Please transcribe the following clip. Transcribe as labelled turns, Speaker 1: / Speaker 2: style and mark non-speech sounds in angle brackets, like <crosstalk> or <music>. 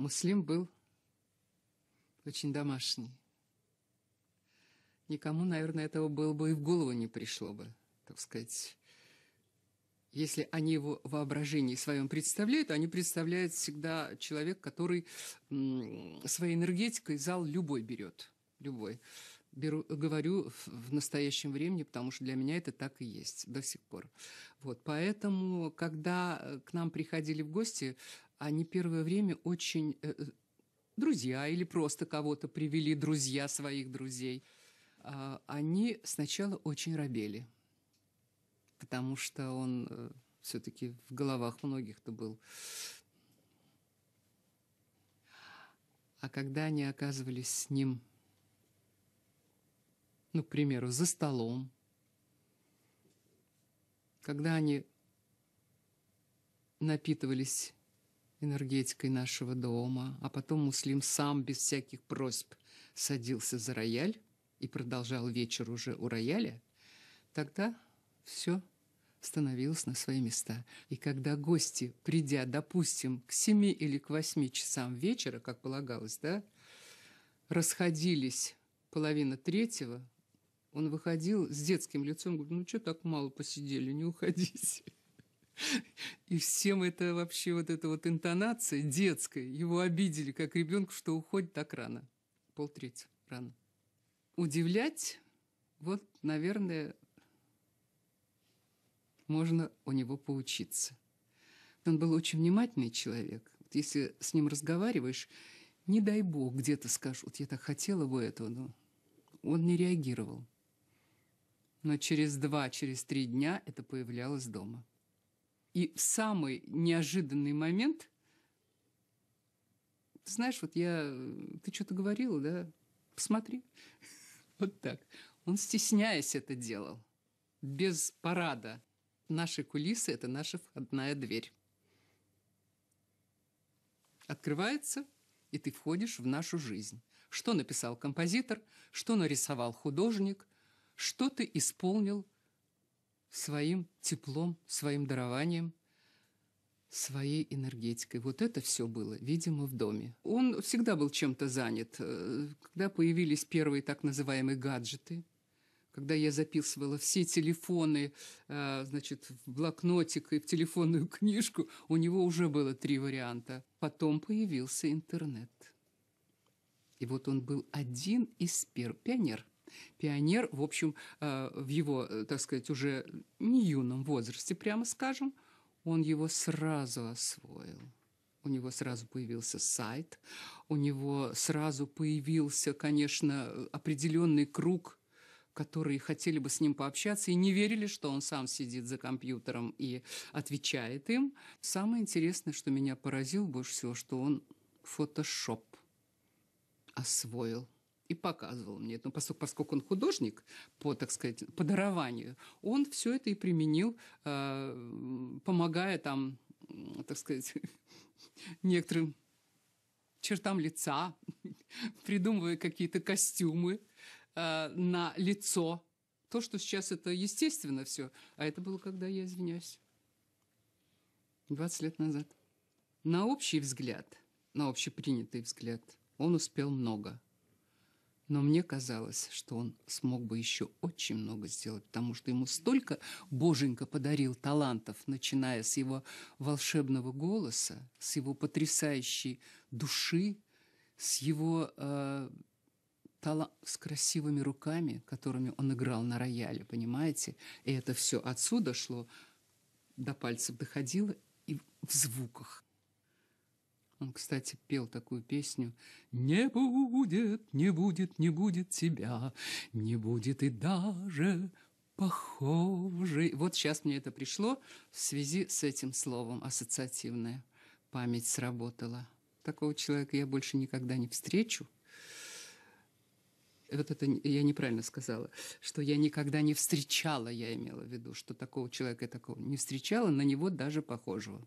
Speaker 1: Муслим был очень домашний. Никому, наверное, этого было бы и в голову не пришло бы, так сказать. Если они его воображении своем представляют, они представляют всегда человек, который своей энергетикой зал любой берет. Любой. Беру, говорю в настоящем времени, потому что для меня это так и есть до сих пор. Вот, поэтому, когда э, к нам приходили в гости они а первое время очень... Э, э, друзья или просто кого-то привели, друзья своих друзей. Э, они сначала очень робели, потому что он э, все-таки в головах многих-то был. А когда они оказывались с ним, ну, к примеру, за столом, когда они напитывались энергетикой нашего дома, а потом Муслим сам без всяких просьб садился за рояль и продолжал вечер уже у рояля, тогда все становилось на свои места. И когда гости, придя, допустим, к семи или к восьми часам вечера, как полагалось, да, расходились половина третьего, он выходил с детским лицом, говорит, ну что так мало посидели, не уходите. И всем это вообще вот эта вот интонация детская. Его обидели как ребенку, что уходит так рано. Полтреть рано. Удивлять, вот, наверное, можно у него поучиться. Он был очень внимательный человек. Вот если с ним разговариваешь, не дай бог где-то скажешь, вот я так хотела бы этого, но он не реагировал. Но через два, через три дня это появлялось дома. И в самый неожиданный момент, знаешь, вот я, ты что-то говорила, да? Посмотри. <laughs> Вот так. Он, стесняясь, это делал. Без парада. Наши кулисы – это наша входная дверь. Открывается, и ты входишь в нашу жизнь. Что написал композитор, что нарисовал художник, что ты исполнил своим теплом, своим дарованием, своей энергетикой. Вот это все было, видимо, в доме. Он всегда был чем-то занят. Э, когда появились первые так называемые гаджеты, когда я записывала все телефоны, э, значит, в блокнотик и в телефонную <laughs> книжку, у него уже было три варианта. Потом появился интернет. И вот он был один из пер, пионер Пионер, в общем, э, в его, э, так сказать, уже не юном возрасте, прямо скажем, он его сразу освоил. У него сразу появился сайт, у него сразу появился, конечно, определенный круг которые хотели бы с ним пообщаться и не верили, что он сам сидит за компьютером и отвечает им. Самое интересное, что меня поразило больше всего, что он фотошоп освоил и показывал мне это. Но ну, поскольку, поскольку он художник по, так сказать, по дарованию, он все это и применил, э, помогая там, так сказать, <laughs> некоторым чертам лица, <laughs> придумывая какие-то костюмы э, на лицо. То, что сейчас это естественно все, а это было, когда я извиняюсь, 20 лет назад. На общий взгляд, на общепринятый взгляд, он успел много – но мне казалось, что он смог бы еще очень много сделать, потому что ему столько Боженька подарил талантов, начиная с его волшебного голоса, с его потрясающей души, с его э, тала с красивыми руками, которыми он играл на рояле, понимаете? И это все отсюда шло, до пальцев доходило и в звуках. Он, кстати, пел такую песню «Не будет, не будет, не будет тебя, не будет и даже похожей». Вот сейчас мне это пришло в связи с этим словом Ассоциативная Память сработала. Такого человека я больше никогда не встречу вот это я неправильно сказала, что я никогда не встречала, я имела в виду, что такого человека я такого не встречала, на него даже похожего.